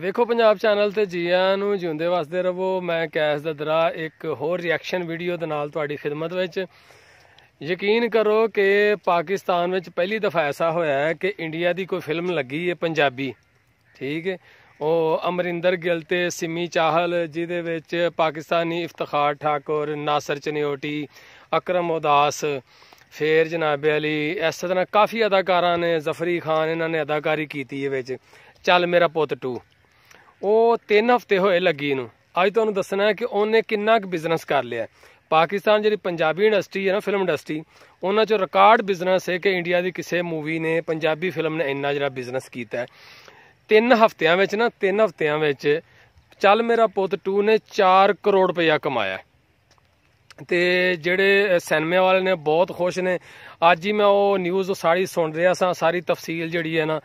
ਵੇਖੋ ਪੰਜਾਬ ਚੈਨਲ ਤੇ ਜੀਆਂ ਨੂੰ ਜਿਉਂਦੇ ਵਸਦੇ ਰਹੋ ਮੈਂ ਕੈਸ ਦਾ ਦਰਾ ਇੱਕ ਹੋਰ ਰਿਐਕਸ਼ਨ ਵੀਡੀਓ ਦੇ ਨਾਲ ਤੁਹਾਡੀ ਖਿਦਮਤ ਵਿੱਚ ਯਕੀਨ ਕਰੋ ਕਿ ਪਾਕਿਸਤਾਨ ਵਿੱਚ ਪਹਿਲੀ ਦਫਾ ਐਸਾ ਹੋਇਆ ਹੈ ਕਿ ਇੰਡੀਆ ਦੀ ਕੋਈ ਫਿਲਮ ਲੱਗੀ ਹੈ ਪੰਜਾਬੀ ਠੀਕ ਹੈ ਉਹ ਅਮਰਿੰਦਰ ਗਿੱਲ ਤੇ ਸਿਮੀ ਚਾਹਲ ਜਿਹਦੇ ਵਿੱਚ ਪਾਕਿਸਤਾਨੀ ਇਫਤਖਾਰ ਠਾਕੁਰ ਨਾਸਰ ਚਨਿਓਟੀ ਅਕਰਮ ਉਦਾਸ ਫੇਰ ਜਨਾਬ ਅਲੀ ਇਸ ਤਰ੍ਹਾਂ ਕਾਫੀ ਅਦਾਕਾਰਾਂ ਨੇ ਜ਼ਫਰੀ ਖਾਨ ਇਹਨਾਂ ਨੇ ਅਦਾਕਾਰੀ ਕੀਤੀ ਹੈ ਵਿੱਚ ਚੱਲ ਮੇਰਾ ਪੁੱਤ ਟੂ ਉਹ 3 ਹਫ਼ਤੇ ਹੋਏ ਲੱਗੀ ਨੂੰ ਅੱਜ ਤੁਹਾਨੂੰ ਦੱਸਣਾ ਹੈ ਕਿ ਉਹਨੇ ਕਿੰਨਾ ਕੁ ਬਿਜ਼ਨਸ ਕਰ ਲਿਆ ਪਾਕਿਸਤਾਨ ਜਿਹੜੀ ਪੰਜਾਬੀ ਇੰਡਸਟਰੀ ਹੈ ਨਾ ਫਿਲਮ ਇੰਡਸਟਰੀ ਉਹਨਾਂ 'ਚ ਰਿਕਾਰਡ ਬਿਜ਼ਨਸ ਹੈ ਕਿ ਇੰਡੀਆ ਦੀ ਕਿਸੇ ਮੂਵੀ ਨੇ ਪੰਜਾਬੀ ਫਿਲਮ ਨੇ ਇੰਨਾ ਜਿਹੜਾ ਬਿਜ਼ਨਸ ਕੀਤਾ ਹੈ ਤਿੰਨ ਹਫ਼ਤਿਆਂ ਵਿੱਚ ਨਾ ਤਿੰਨ ਹਫ਼ਤਿਆਂ ਵਿੱਚ ਚੱਲ ਮੇਰਾ ਪੁੱਤ 2 ਨੇ 4 ਕਰੋੜ ਰੁਪਇਆ ਕਮਾਇਆ ਤੇ ਜਿਹੜੇ ਸਿਨੇਮੇ ਵਾਲੇ ਨੇ ਬਹੁਤ ਖੁਸ਼ ਨੇ ਅੱਜ ਹੀ ਮੈਂ ਉਹ ਨਿਊਜ਼ ਸਾਰੀ ਸੁਣ ਰਿਹਾ ਸਾਂ ਸਾਰੀ ਤਫਸੀਲ ਜਿਹੜੀ ਹੈ ਨਾ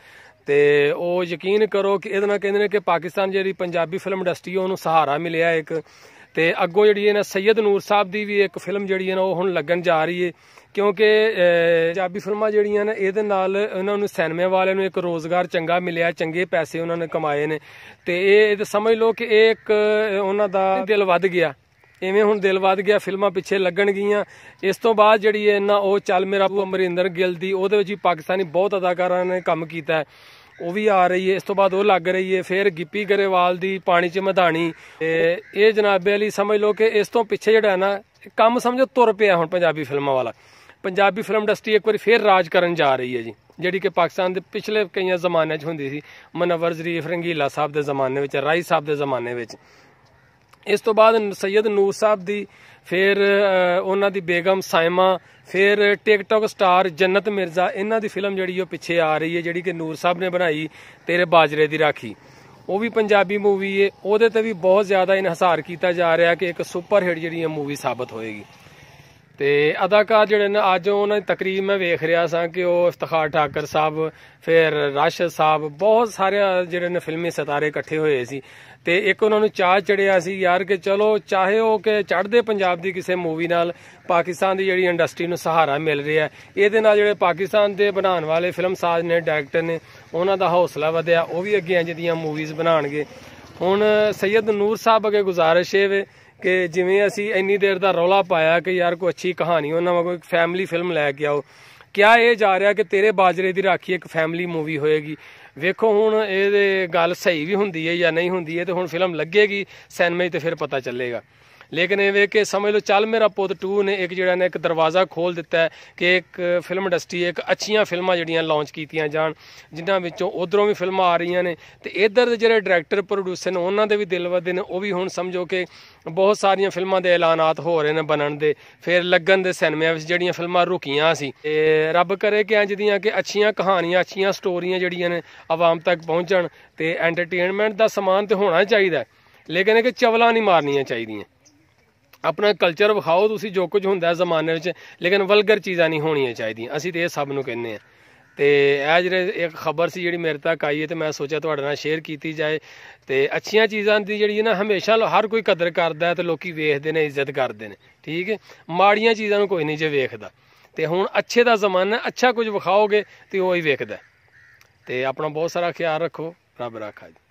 ਤੇ ਉਹ ਯਕੀਨ ਕਰੋ ਕਿ ਇਹਦੇ ਨਾਲ ਕਹਿੰਦੇ ਨੇ ਕਿ ਪਾਕਿਸਤਾਨ ਜਿਹੜੀ ਪੰਜਾਬੀ ਫਿਲਮ ਇੰਡਸਟਰੀ ਉਹਨੂੰ ਸਹਾਰਾ ਮਿਲਿਆ ਇੱਕ ਤੇ ਅੱਗੋ ਜਿਹੜੀ ਇਹਨਾਂ ਸੈਦ ਨੂਰ ਸਾਹਿਬ ਦੀ ਵੀ ਇੱਕ ਫਿਲਮ ਜਿਹੜੀ ਹੈ ਨਾ ਉਹ ਹੁਣ ਲੱਗਣ ਜਾ ਰਹੀ ਹੈ ਕਿਉਂਕਿ ਪੰਜਾਬੀ ਫਿਲਮਾਂ ਜਿਹੜੀਆਂ ਨੇ ਇਹਦੇ ਨਾਲ ਉਹਨਾਂ ਨੂੰ ਸਿਨੇਮੇ ਵਾਲਿਆਂ ਨੂੰ ਇੱਕ ਰੋਜ਼ਗਾਰ ਚੰਗਾ ਮਿਲਿਆ ਚੰਗੇ ਪੈਸੇ ਉਹਨਾਂ ਨੇ ਕਮਾਏ ਨੇ ਤੇ ਇਹ ਸਮਝ ਲਓ ਕਿ ਇਹ ਇੱਕ ਉਹਨਾਂ ਦਾ ਦਿਲ ਵੱਧ ਗਿਆ ਇਵੇਂ ਹੁਣ ਦਿਲ ਵੱਧ ਗਿਆ ਫਿਲਮਾਂ ਪਿੱਛੇ ਲੱਗਣ ਗਈਆਂ ਇਸ ਤੋਂ ਬਾਅਦ ਜਿਹੜੀ ਹੈ ਨਾ ਉਹ ਚੱਲ ਮੇਰਾ ਪੂ ਅਮਰਿੰਦਰ ਗਿੱਲ ਦੀ ਉਹਦੇ ਵਿੱਚ ਵੀ ਪਾਕਿਸਤਾਨੀ ਬਹੁਤ ਅਦਾਕਾਰਾਂ ਨੇ ਕੰਮ ਕੀਤਾ ਉਹ ਵੀ ਆ ਰਹੀ ਹੈ ਇਸ ਤੋਂ ਬਾਅਦ ਉਹ ਲੱਗ ਰਹੀ ਹੈ ਫਿਰ ਗਿੱਪੀ ਗਰੇਵਾਲ ਦੀ ਪਾਣੀ 'ਚ ਮਧਾਣੀ ਤੇ ਇਹ ਜਨਾਬੇ ਵਾਲੀ ਸਮਝ ਲਓ ਕਿ ਇਸ ਤੋਂ ਪਿੱਛੇ ਜਿਹੜਾ ਨਾ ਕੰਮ ਸਮਝੋ ਤੁਰ ਪਿਆ ਹੁਣ ਪੰਜਾਬੀ ਫਿਲਮਾਂ ਵਾਲਾ ਪੰਜਾਬੀ ਫਿਲਮ ਇੰਡਸਟਰੀ ਇੱਕ ਵਾਰੀ ਫੇਰ ਰਾਜ ਕਰਨ ਜਾ ਰਹੀ ਹੈ ਜੀ ਜਿਹੜੀ ਕਿ ਪਾਕਿਸਤਾਨ ਦੇ ਪਿਛਲੇ ਕਈਆਂ ਜ਼ਮਾਨਿਆਂ 'ਚ ਹੁੰਦੀ ਸੀ ਮਨਵਰ ਜ਼ਰੀਫ ਰੰਗੀਲਾ ਸਾਹਿਬ ਦੇ ਜ਼ਮਾਨੇ ਵਿੱਚ ਰਾਈ ਸਾਹਿਬ ਦੇ ਜ਼ਮਾਨੇ ਵਿੱਚ ਇਸ ਤੋਂ ਬਾਅਦ ਸੈਦ ਨੂਰ ਸਾਹਿਬ ਦੀ ਫਿਰ ਉਹਨਾਂ ਦੀ ਬੇਗਮ ਸਾਇਮਾ ਫਿਰ ਟਿਕਟੌਕ ਸਟਾਰ ਜੰਨਤ ਮਿਰਜ਼ਾ ਇਹਨਾਂ ਦੀ ਫਿਲਮ ਜਿਹੜੀ ਉਹ ਪਿੱਛੇ ਆ ਰਹੀ ਹੈ ਜਿਹੜੀ ਕਿ ਨੂਰ ਸਾਹਿਬ ਨੇ ਬਣਾਈ ਤੇਰੇ ਬਾਜਰੇ ਦੀ ਰਾਖੀ ਉਹ ਵੀ ਪੰਜਾਬੀ ਮੂਵੀ ਹੈ ਉਹਦੇ ਤੇ ਵੀ ਬਹੁਤ ਜ਼ਿਆਦਾ ਇਨਹਸਾਰ ਕੀਤਾ ਜਾ ਰਿਹਾ ਕਿ ਇੱਕ ਸੁਪਰ ਹਿੱਟ ਜਿਹੜੀ ਇਹ ਮੂਵੀ ਸਾਬਤ ਹੋਏਗੀ ਤੇ ਅਦਾਕਾਰ ਜਿਹੜੇ ਨੇ ਅੱਜ ਉਹਨਾਂ ਦੀ ਤਕਰੀਬ ਮੈਂ ਵੇਖ ਰਿਹਾ ਸਾਂ ਕਿ ਉਹ ਇਫਤਖਾਰ ਠਾਕਰ ਸਾਹਿਬ ਫਿਰ ਰਾਸ਼ਦ ਸਾਹਿਬ ਬਹੁਤ ਸਾਰੇ ਜਿਹੜੇ ਨੇ ਫਿਲਮੀ ਸਿਤਾਰੇ ਇਕੱਠੇ ਹੋਏ ਸੀ ਤੇ ਇੱਕ ਉਹਨਾਂ ਨੂੰ ਚਾਹ ਚੜਿਆ ਸੀ ਯਾਰ ਕਿ ਚਲੋ ਚਾਹੇ ਉਹ ਕਿ ਚੜਦੇ ਪੰਜਾਬ ਦੀ ਕਿਸੇ ਮੂਵੀ ਨਾਲ ਪਾਕਿਸਤਾਨ ਦੀ ਜਿਹੜੀ ਇੰਡਸਟਰੀ ਨੂੰ ਸਹਾਰਾ ਮਿਲ ਰਿਹਾ ਇਹਦੇ ਨਾਲ ਜਿਹੜੇ ਪਾਕਿਸਤਾਨ ਦੇ ਬਣਾਉਣ ਵਾਲੇ ਫਿਲਮ ਸਾਜ਼ ਨੇ ਡਾਇਰੈਕਟਰ ਨੇ ਉਹਨਾਂ ਦਾ ਹੌਸਲਾ ਵਧਿਆ ਉਹ ਵੀ ਅੱਗੇ ਇੰਜ ਦੀਆਂ ਮੂਵੀਜ਼ ਬਣਾਉਣਗੇ ਹੁਣ ਸੈਦ ਨੂਰ ਸਾਹਿਬ ਅਗੇ ਗੁਜ਼ਾਰਿਸ਼ ਹੈ ਕਿ ਜਿਵੇਂ ਅਸੀਂ ਇੰਨੀ ਦੇਰ ਦਾ ਰੌਲਾ ਪਾਇਆ ਕਿ ਯਾਰ ਕੋਈ ਅੱਛੀ ਕਹਾਣੀ ਉਹਨਾਂ ਵਾਂਗੂ ਇੱਕ ਫੈਮਿਲੀ ਫਿਲਮ ਲੈ ਕੇ ਆਓ ਕਿਆ ਇਹ ਜਾ ਰਿਹਾ ਕਿ ਤੇਰੇ ਬਾਜਰੇ ਦੀ ਰਾਖੀ ਇੱਕ ਫੈਮਿਲੀ ਮੂਵੀ ਹੋਏਗੀ ਵੇਖੋ ਹੁਣ ਇਹਦੇ ਗੱਲ ਸਹੀ ਵੀ ਹੁੰਦੀ ਹੈ ਜਾਂ ਨਹੀਂ ਹੁੰਦੀ ਹੈ ਤੇ ਹੁਣ ਫਿਲਮ ਲੱਗੇਗੀ ਸਿਨੇਮੇ ਤੇ ਫਿਰ ਪਤਾ ਚੱਲੇਗਾ ਲੇਕਿਨ ਇਹ ਵੇਖ ਕੇ ਸਮਝ ਲਓ ਚੱਲ ਮੇਰਾ ਪੁੱਤ 2 ਨੇ ਇੱਕ ਜਿਹੜਾ ਨੇ ਇੱਕ ਦਰਵਾਜ਼ਾ ਖੋਲ ਦਿੱਤਾ ਕਿ ਇੱਕ ਫਿਲਮ ਇੰਡਸਟਰੀ ਇੱਕ ਅੱਛੀਆਂ ਫਿਲਮਾਂ ਜਿਹੜੀਆਂ ਲਾਂਚ ਕੀਤੀਆਂ ਜਾਣ ਜਿਨ੍ਹਾਂ ਵਿੱਚੋਂ ਉਧਰੋਂ ਵੀ ਫਿਲਮਾਂ ਆ ਰਹੀਆਂ ਨੇ ਤੇ ਇਧਰ ਦੇ ਜਿਹੜੇ ਡਾਇਰੈਕਟਰ ਪ੍ਰੋਡਿਊਸਰ ਨੇ ਉਹਨਾਂ ਦੇ ਵੀ ਦਿਲ ਵਧੇ ਨੇ ਉਹ ਵੀ ਹੁਣ ਸਮਝੋ ਕਿ ਬਹੁਤ ਸਾਰੀਆਂ ਫਿਲਮਾਂ ਦੇ ਐਲਾਨਾਤ ਹੋ ਰਹੇ ਨੇ ਬਣਨ ਦੇ ਫਿਰ ਲੱਗਣ ਦੇ ਸਿਨੇਮਾ ਵਿੱਚ ਜਿਹੜੀਆਂ ਫਿਲਮਾਂ ਰੁਕੀਆਂ ਸੀ ਤੇ ਰੱਬ ਕਰੇ ਕਿ ਇੰਜ ਦੀਆਂ ਕਿ ਅੱਛੀਆਂ ਕਹਾਣੀਆਂ ਅੱਛੀਆਂ ਸਟੋਰੀਆਂ ਜਿਹੜੀਆਂ ਨੇ ਆਵਾਮ ਤੱਕ ਪਹੁੰਚਣ ਤੇ ਐਂਟਰਟੇਨਮੈਂਟ ਦਾ ਸਮਾਨ ਤੇ ਹੋਣਾ ਚਾਹੀਦਾ ਲੇਕਿਨ ਇਹ ਕਿ ਚਵਲਾ ਨਹੀਂ ਮਾਰਨੀਆਂ ਚਾਹੀਦੀਆਂ ਆਪਣਾ ਕਲਚਰ ਵਿਖਾਓ ਤੁਸੀਂ ਜੋ ਕੁਝ ਹੁੰਦਾ ਜ਼ਮਾਨੇ ਵਿੱਚ ਲੇਕਿਨ ਵਲਗਰ ਚੀਜ਼ਾਂ ਨਹੀਂ ਹੋਣੀਆਂ ਚਾਹੀਦੀਆਂ ਅਸੀਂ ਤੇ ਇਹ ਸਭ ਨੂੰ ਕਹਿੰਨੇ ਆ ਤੇ ਇਹ ਜਿਹੜੇ ਇੱਕ ਖਬਰ ਸੀ ਜਿਹੜੀ ਮੇਰੇ ਤੱਕ ਆਈ ਹੈ ਤੇ ਮੈਂ ਸੋਚਿਆ ਤੁਹਾਡੇ ਨਾਲ ਸ਼ੇਅਰ ਕੀਤੀ ਜਾਏ ਤੇ ਅੱਛੀਆਂ ਚੀਜ਼ਾਂ ਦੀ ਜਿਹੜੀ ਨਾ ਹਮੇਸ਼ਾ ਹਰ ਕੋਈ ਕਦਰ ਕਰਦਾ ਤੇ ਲੋਕੀ ਵੇਖਦੇ ਨੇ ਇੱਜ਼ਤ ਕਰਦੇ ਨੇ ਠੀਕ ਮਾੜੀਆਂ ਚੀਜ਼ਾਂ ਨੂੰ ਕੋਈ ਨਹੀਂ ਜੇ ਵੇਖਦਾ ਤੇ ਹੁਣ ਅੱਛੇ ਦਾ ਜ਼ਮਾਨਾ ਅੱਛਾ ਕੁਝ ਵਿਖਾਓਗੇ ਤੇ ਉਹ ਹੀ ਵੇਖਦਾ ਤੇ ਆਪਣਾ ਬਹੁਤ ਸਾਰਾ ਖਿਆਲ ਰੱਖੋ ਰੱਬ ਰਾਖਾ ਜੀ